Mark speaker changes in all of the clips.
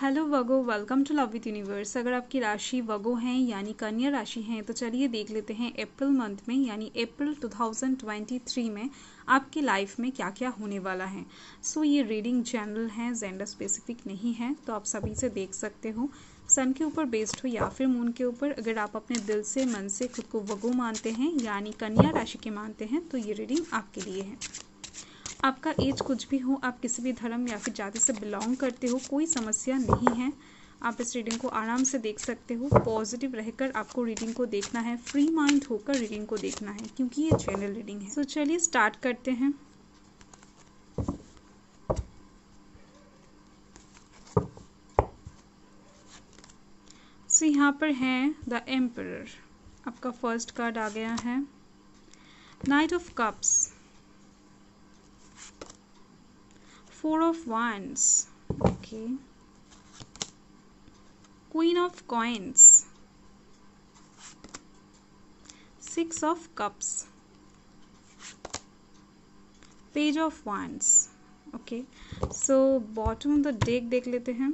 Speaker 1: Hello वगो welcome to love with universe अगर आपकी राशि वगो हैं यानी कन्या राशि हैं तो चलिए देख लेते हैं अप्रैल मंथ में यानी अप्रैल 2023 में आपकी लाइफ में क्या क्या होने वाला है सो so, ये रीडिंग जनरल है जेंडर स्पेसिफिक नहीं है तो आप सभी से देख सकते हो सन के ऊपर बेस्ड हो या फिर मून के ऊपर अगर आप अपने दिल से मन से खुद को वगो मानते हैं यानी कन्या राशि के मानते हैं तो ये रीडिंग आपके लिए है आपका एज कुछ भी हो आप किसी भी धर्म या फिर जाति से बिलोंग करते हो कोई समस्या नहीं है आप इस रीडिंग को आराम से देख सकते हो पॉजिटिव रहकर आपको रीडिंग को देखना है फ्री माइंड होकर रीडिंग को देखना है क्योंकि ये चैनल रीडिंग है तो चलिए स्टार्ट करते हैं सो so, यहाँ पर है द एम्पर आपका फर्स्ट कार्ड आ गया है knight of cups four of wands okay queen of coins six of cups page of wands okay so bottom of the deck देख लेते हैं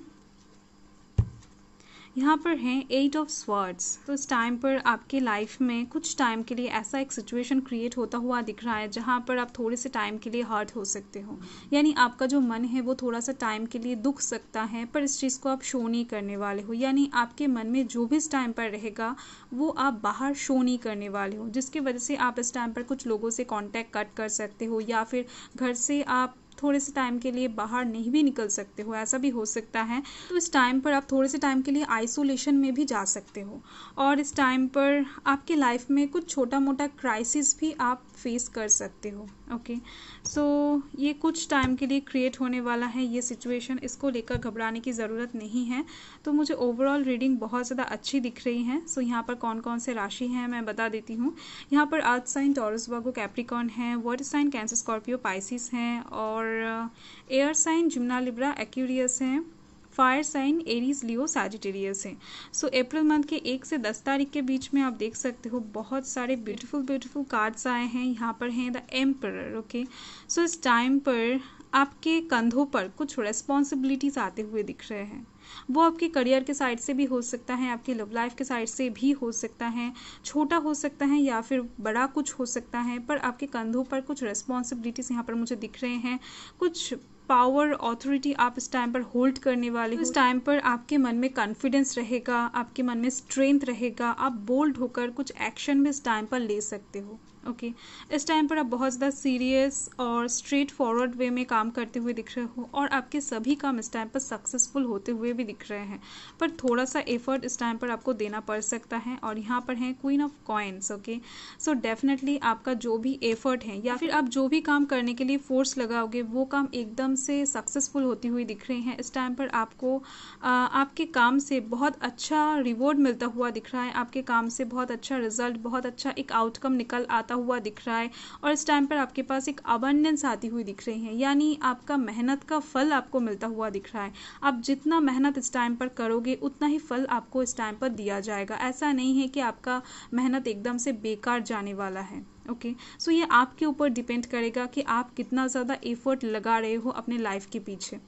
Speaker 1: यहाँ पर हैं एट ऑफ स्वर्ड्स तो इस टाइम पर आपके लाइफ में कुछ टाइम के लिए ऐसा एक सिचुएशन क्रिएट होता हुआ दिख रहा है जहाँ पर आप थोड़े से टाइम के लिए हर्ट हो सकते हो यानी आपका जो मन है वो थोड़ा सा टाइम के लिए दुख सकता है पर इस चीज़ को आप शो नहीं करने वाले हो यानी आपके मन में जो भी इस टाइम पर रहेगा वो आप बाहर शो नहीं करने वाले हो जिसकी वजह से आप इस टाइम पर कुछ लोगों से कॉन्टैक्ट कट कर सकते हो या फिर घर से आप थोड़े से टाइम के लिए बाहर नहीं भी निकल सकते हो ऐसा भी हो सकता है तो इस टाइम पर आप थोड़े से टाइम के लिए आइसोलेशन में भी जा सकते हो और इस टाइम पर आपकी लाइफ में कुछ छोटा मोटा क्राइसिस भी आप फेस कर सकते हो ओके okay. सो so, ये कुछ टाइम के लिए क्रिएट होने वाला है ये सिचुएशन इसको लेकर घबराने की ज़रूरत नहीं है तो मुझे ओवरऑल रीडिंग बहुत ज़्यादा अच्छी दिख रही है सो so, यहाँ पर कौन कौन से राशि हैं मैं बता देती हूँ यहाँ पर earth sign Taurus Virgo Capricorn है वर्ड साइन कैंसर स्कॉर्पियो पाइसिस हैं और air sign Gemini Libra Aquarius हैं fire sign Aries Leo Sagittarius है सो अप्रैल मंथ के एक से दस तारीख के बीच में आप देख सकते हो बहुत सारे ब्यूटीफुल ब्यूटीफुल कार्ड्स आए हैं यहाँ पर हैं द एम्पर ओके सो इस टाइम पर आपके कंधों पर कुछ रेस्पॉन्सिबिलिटीज आते हुए दिख रहे हैं वो आपके करियर के साइड से भी हो सकता है आपकी लव लाइफ के साइड से भी हो सकता है छोटा हो सकता है या फिर बड़ा कुछ हो सकता है पर आपके कंधों पर कुछ रेस्पॉन्सिबिलिटीज़ यहाँ पर मुझे दिख रहे हैं कुछ पावर अथॉरिटी आप इस टाइम पर होल्ड करने वाले हो इस टाइम पर आपके मन में कॉन्फिडेंस रहेगा आपके मन में स्ट्रेंथ रहेगा आप बोल्ड होकर कुछ एक्शन भी इस टाइम पर ले सकते हो ओके okay. इस टाइम पर आप बहुत ज़्यादा सीरियस और स्ट्रेट फॉरवर्ड वे में काम करते हुए दिख रहे हो और आपके सभी काम इस टाइम पर सक्सेसफुल होते हुए भी दिख रहे हैं पर थोड़ा सा एफर्ट इस टाइम पर आपको देना पड़ सकता है और यहाँ पर है queen of coins okay so definitely आपका जो भी एफर्ट है या फिर आप जो भी काम करने के लिए फोर्स लगाओगे वो काम एकदम से सक्सेसफुल होती हुई दिख रहे हैं इस टाइम पर आपको आ, आपके काम से बहुत अच्छा रिवॉर्ड मिलता हुआ दिख रहा है आपके काम से बहुत अच्छा रिजल्ट बहुत अच्छा एक आउटकम निकल आता आता हुआ दिख रहा है और इस टाइम पर आपके पास एक अबंडेंस आती हुई दिख रही है यानी आपका मेहनत का फल आपको मिलता हुआ दिख रहा है आप जितना मेहनत इस टाइम पर करोगे उतना ही फल आपको इस टाइम पर दिया जाएगा ऐसा नहीं है कि आपका मेहनत एकदम से बेकार जाने वाला है ओके okay? सो so, ये आपके ऊपर डिपेंड करेगा कि आप कितना ज़्यादा एफर्ट लगा रहे हो अपने लाइफ के पीछे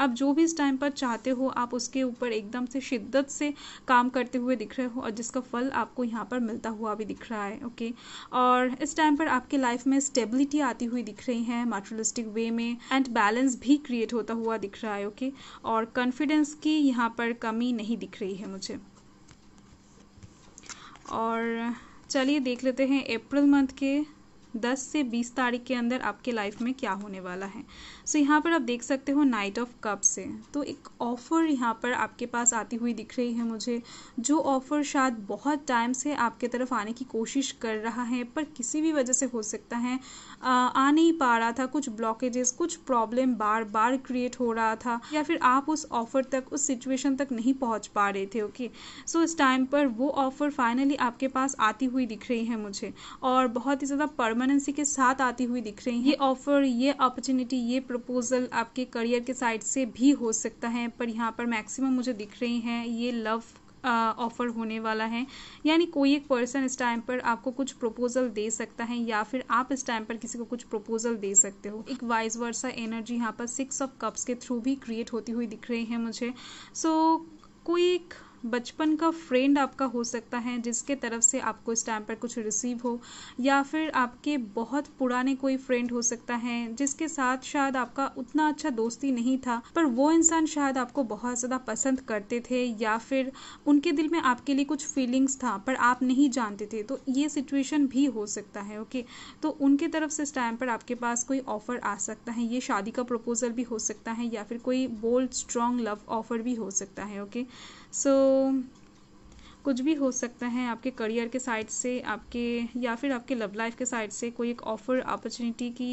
Speaker 1: आप जो भी इस टाइम पर चाहते हो आप उसके ऊपर एकदम से शिद्दत से काम करते हुए दिख रहे हो और जिसका फल आपको यहाँ पर मिलता हुआ भी दिख रहा है ओके और इस टाइम पर आपके लाइफ में स्टेबिलिटी आती हुई दिख रही है मटेरियलिस्टिक वे में एंड बैलेंस भी क्रिएट होता हुआ दिख रहा है ओके और कॉन्फिडेंस की यहाँ पर कमी नहीं दिख रही है मुझे और चलिए देख लेते हैं अप्रैल मंथ के दस से बीस तारीख के अंदर आपके लाइफ में क्या होने वाला है सो so, यहाँ पर आप देख सकते हो नाइट ऑफ कप्स है तो एक ऑफ़र यहाँ पर आपके पास आती हुई दिख रही है मुझे जो ऑफ़र शायद बहुत टाइम से आपके तरफ आने की कोशिश कर रहा है पर किसी भी वजह से हो सकता है आ, आ नहीं पा रहा था कुछ ब्लॉकेजेस कुछ प्रॉब्लम बार बार क्रिएट हो रहा था या फिर आप उस ऑफ़र तक उस सिचुएशन तक नहीं पहुँच पा रहे थे ओके सो so, इस टाइम पर वो ऑफ़र फाइनली आपके पास आती हुई दिख रही है मुझे और बहुत ही ज़्यादा परमानेंट परमानेंसी के साथ आती हुई दिख रही है ये ऑफर ये अपॉर्चुनिटी ये प्रपोजल आपके करियर के साइड से भी हो सकता है पर यहाँ पर मैक्सिमम मुझे दिख रही हैं ये लव ऑफ़र uh, होने वाला है यानी कोई एक पर्सन इस टाइम पर आपको कुछ प्रपोजल दे सकता है या फिर आप इस टाइम पर किसी को कुछ प्रपोजल दे सकते हो एक वाइज वर्सा एनर्जी यहाँ पर सिक्स ऑफ कप्स के थ्रू भी क्रिएट होती हुई दिख रही है मुझे सो so, कोई एक बचपन का फ्रेंड आपका हो सकता है जिसके तरफ से आपको इस टाइम पर कुछ रिसीव हो या फिर आपके बहुत पुराने कोई फ्रेंड हो सकता है जिसके साथ शायद आपका उतना अच्छा दोस्ती नहीं था पर वो इंसान शायद आपको बहुत ज़्यादा पसंद करते थे या फिर उनके दिल में आपके लिए कुछ फीलिंग्स था पर आप नहीं जानते थे तो ये सिचुएशन भी हो सकता है ओके तो उनके तरफ से इस टाइम पर आपके पास कोई ऑफ़र आ सकता है ये शादी का प्रपोज़ल भी हो सकता है या फिर कोई बोल्ड स्ट्रॉन्ग लव ऑफ़र भी हो सकता है ओके सो so, कुछ भी हो सकता है आपके करियर के साइड से आपके या फिर आपके लव लाइफ के साइड से कोई एक ऑफर अपॉर्चुनिटी की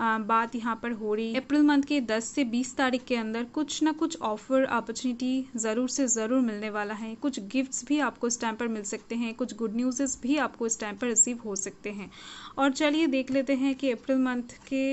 Speaker 1: आ, बात यहाँ पर हो रही है अप्रैल मंथ के 10 से 20 तारीख के अंदर कुछ ना कुछ ऑफर अपॉर्चुनिटी ज़रूर से ज़रूर मिलने वाला है कुछ गिफ्ट्स भी आपको इस टाइम पर मिल सकते हैं कुछ गुड न्यूज़ भी आपको इस टाइम पर रिसीव हो सकते हैं और चलिए देख लेते हैं कि अप्रैल मंथ के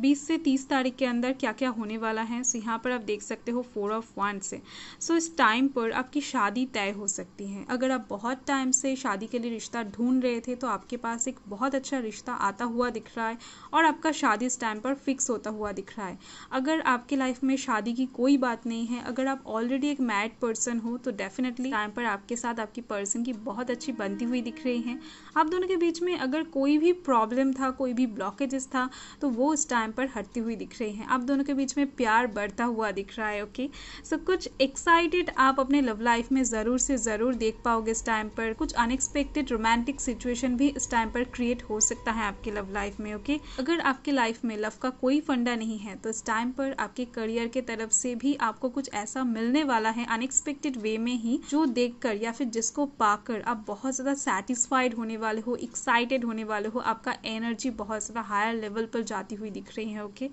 Speaker 1: 20 से 30 तारीख के अंदर क्या क्या होने वाला है सो यहाँ पर आप देख सकते हो फोर ऑफ वन से सो इस टाइम पर आपकी शादी तय हो सकती है अगर आप बहुत टाइम से शादी के लिए रिश्ता ढूंढ रहे थे तो आपके पास एक बहुत अच्छा रिश्ता आता हुआ दिख रहा है और आपका शादी इस टाइम पर फिक्स होता हुआ दिख रहा है अगर आपकी लाइफ में शादी की कोई बात नहीं है अगर आप ऑलरेडी एक मैड पर्सन हो तो डेफिनेटली टाइम पर आपके साथ आपकी पर्सन की बहुत अच्छी बनती हुई दिख रही है आप दोनों के बीच में अगर कोई भी प्रॉब्लम था कोई भी ब्लॉकेजेस था तो वो उस टाइम टाइम पर हटती हुई दिख रही हैं आप दोनों के बीच में प्यार बढ़ता हुआ दिख रहा है ओके सो so, कुछ एक्साइटेड आप अपने लव लाइफ में ज़रूर से ज़रूर देख पाओगे इस टाइम पर कुछ अनएक्सपेक्टेड रोमांटिक सिचुएशन भी इस टाइम पर क्रिएट हो सकता है आपके लव लाइफ में ओके अगर आपके लाइफ में लव का कोई फंडा नहीं है तो इस टाइम पर आपके करियर के तरफ से भी आपको कुछ ऐसा मिलने वाला है अनएक्सपेक्टेड वे में ही जो देखकर या फिर जिसको पाकर आप बहुत ज़्यादा सेटिस्फाइड होने वाले हो एक्साइटेड होने वाले हो आपका एनर्जी बहुत ज़्यादा हायर लेवल पर जाती हुई दिख रही हैं ओके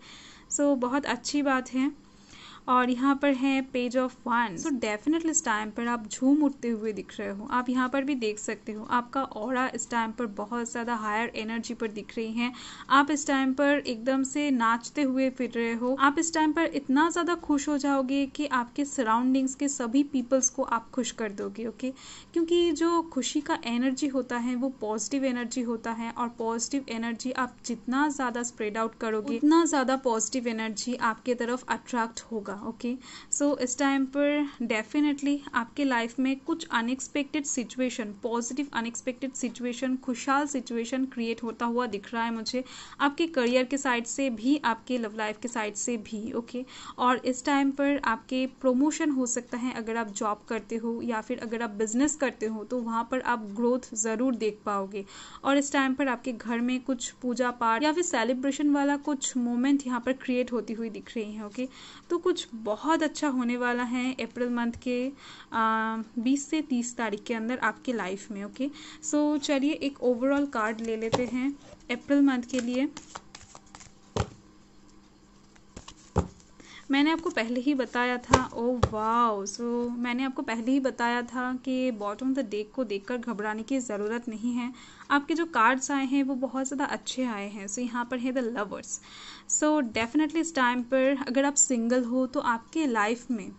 Speaker 1: सो बहुत अच्छी बात है और यहाँ पर है पेज ऑफ वन सो डेफिनेटली इस टाइम पर आप झूम उठते हुए दिख रहे हो आप यहाँ पर भी देख सकते हो आपका और इस टाइम पर बहुत ज़्यादा हायर एनर्जी पर दिख रही है आप इस टाइम पर एकदम से नाचते हुए फिर रहे हो आप इस टाइम पर इतना ज़्यादा खुश हो जाओगे कि आपके सराउंडिंग्स के सभी पीपल्स को आप खुश कर दोगे ओके क्योंकि जो खुशी का एनर्जी होता है वो पॉजिटिव एनर्जी होता है और पॉजिटिव एनर्जी आप जितना ज़्यादा स्प्रेड आउट करोगे उतना ज़्यादा पॉजिटिव एनर्जी आपके तरफ अट्रैक्ट होगा ओके सो इस टाइम पर डेफिनेटली आपके लाइफ में कुछ unexpected situation positive unexpected situation खुशहाल सिचुएशन क्रिएट होता हुआ दिख रहा है मुझे आपके करियर के साइड से भी आपके लव लाइफ के साइड से भी ओके okay? और इस टाइम पर आपके प्रोमोशन हो सकता है अगर आप जॉब करते हो या फिर अगर आप बिजनेस करते हो तो वहाँ पर आप ग्रोथ ज़रूर देख पाओगे और इस टाइम पर आपके घर में कुछ पूजा पाठ या फिर सेलिब्रेशन वाला कुछ मोमेंट यहाँ पर क्रिएट होती हुई दिख रही है ओके okay? तो कुछ बहुत अच्छा होने वाला है अप्रैल मंथ के बीस से तीस तारीख के अंदर आपके लाइफ में ओके सो चलिए एक ओवरऑल कार्ड ले लेते हैं अप्रैल मंथ के लिए मैंने आपको पहले ही बताया था ओ वाओ सो मैंने आपको पहले ही बताया था कि बॉटम द डेक को देखकर घबराने की ज़रूरत नहीं है आपके जो कार्ड्स आए हैं वो बहुत ज़्यादा अच्छे आए हैं सो so, यहाँ पर है द लवर्स सो डेफिनेटली इस टाइम पर अगर आप सिंगल हो तो आपके लाइफ में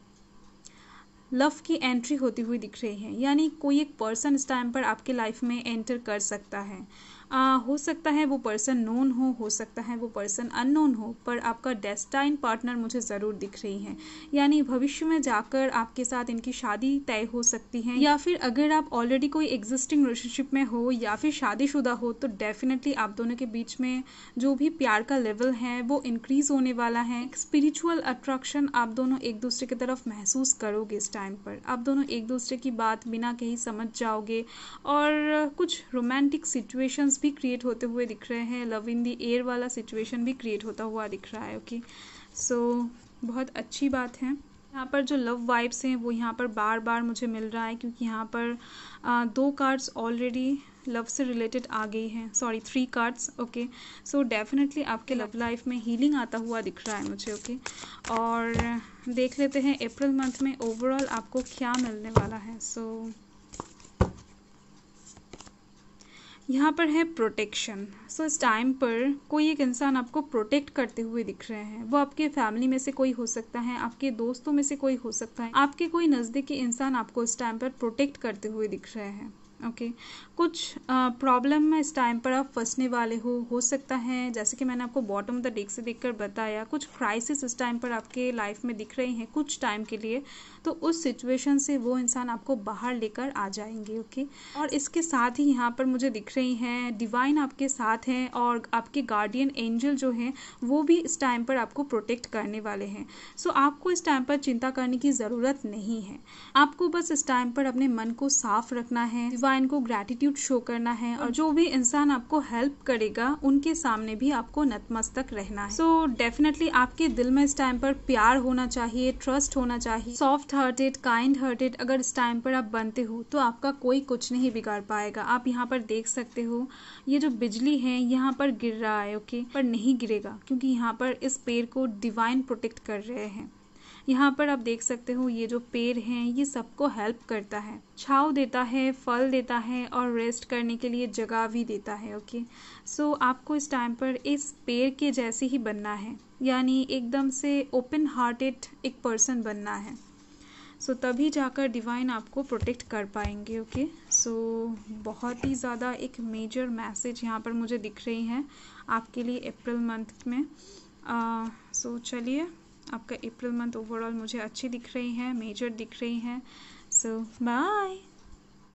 Speaker 1: लव की एंट्री होती हुई दिख रही है यानी कोई एक पर्सन इस टाइम पर आपके लाइफ में एंटर कर सकता है आ, हो सकता है वो पर्सन नोन हो हो सकता है वो पर्सन अननोन हो पर आपका डेस्टाइन पार्टनर मुझे ज़रूर दिख रही है यानी भविष्य में जाकर आपके साथ इनकी शादी तय हो सकती है या फिर अगर आप ऑलरेडी कोई एग्जिस्टिंग रिलेशनशिप में हो या फिर शादीशुदा हो तो डेफिनेटली आप दोनों के बीच में जो भी प्यार का लेवल है वो इंक्रीज होने वाला है स्पिरिचुअल अट्रैक्शन आप दोनों एक दूसरे की तरफ महसूस करोगे इस टाइम पर आप दोनों एक दूसरे की बात बिना कहीं समझ जाओगे और कुछ रोमांटिक सिचुएशंस भी क्रिएट होते हुए दिख रहे हैं लव इन दी एयर वाला सिचुएशन भी क्रिएट होता हुआ दिख रहा है ओके सो so, बहुत अच्छी बात है यहाँ पर जो लव वाइब्स हैं वो यहाँ पर बार बार मुझे मिल रहा है क्योंकि यहाँ पर आ, दो कार्ड्स ऑलरेडी लव से रिलेटेड आ गई हैं sorry three cards okay so definitely आपके लव लाइफ में हीलिंग आता हुआ दिख रहा है मुझे ओके okay? और देख लेते हैं अप्रैल मंथ में ओवरऑल आपको क्या मिलने वाला है सो so, यहाँ पर है प्रोटेक्शन सो इस टाइम पर कोई एक इंसान आपको प्रोटेक्ट करते हुए दिख रहे हैं वो आपके फैमिली में से कोई हो सकता है आपके दोस्तों में से कोई हो सकता है आपके कोई नज़दीकी इंसान आपको इस टाइम पर प्रोटेक्ट करते हुए दिख रहे हैं ओके okay. कुछ प्रॉब्लम में इस टाइम पर आप फंसने वाले हो हो सकता है जैसे कि मैंने आपको बॉटम ऑफ द डेक से देखकर बताया कुछ क्राइसिस इस टाइम पर आपके लाइफ में दिख रही हैं कुछ टाइम के लिए तो उस सिचुएशन से वो इंसान आपको बाहर लेकर आ जाएंगे ओके और इसके साथ ही यहाँ पर मुझे दिख रही हैं डिवाइन आपके साथ हैं और आपके गार्डियन एंजल जो हैं वो भी इस टाइम पर आपको प्रोटेक्ट करने वाले हैं सो आपको इस टाइम पर चिंता करने की ज़रूरत नहीं है आपको बस इस टाइम पर अपने मन को साफ रखना है डिवाइन को ग्रैटिट्यूड शो करना है और जो भी इंसान आपको हेल्प करेगा उनके सामने भी आपको नतमस्तक रहना है सो so, डेफिनेटली आपके दिल में इस टाइम पर प्यार होना चाहिए ट्रस्ट होना चाहिए soft soft hearted kind hearted अगर इस टाइम पर आप बनते हो तो आपका कोई कुछ नहीं बिगाड़ पाएगा आप यहाँ पर देख सकते हो ये जो बिजली है यहाँ पर गिर रहा है ओके पर नहीं गिरेगा क्योंकि यहाँ पर इस पेड़ को डिवाइन प्रोटेक्ट कर रहे हैं यहाँ पर आप देख सकते हो ये जो पेड़ हैं ये सबको हेल्प करता है छाव देता है फल देता है और रेस्ट करने के लिए जगह भी देता है ओके सो so, आपको इस टाइम पर इस पेड़ के जैसे ही बनना है यानी एकदम से ओपन हार्टेड एक पर्सन बनना है सो so, तभी जाकर डिवाइन आपको प्रोटेक्ट कर पाएंगे ओके सो so, बहुत ही ज़्यादा एक मेजर मैसेज यहाँ पर मुझे दिख रही है आपके लिए अप्रैल मंथ में सो uh, so, चलिए आपका अप्रैल मंथ ओवरऑल मुझे अच्छी दिख रही है मेजर दिख रही है सो बाय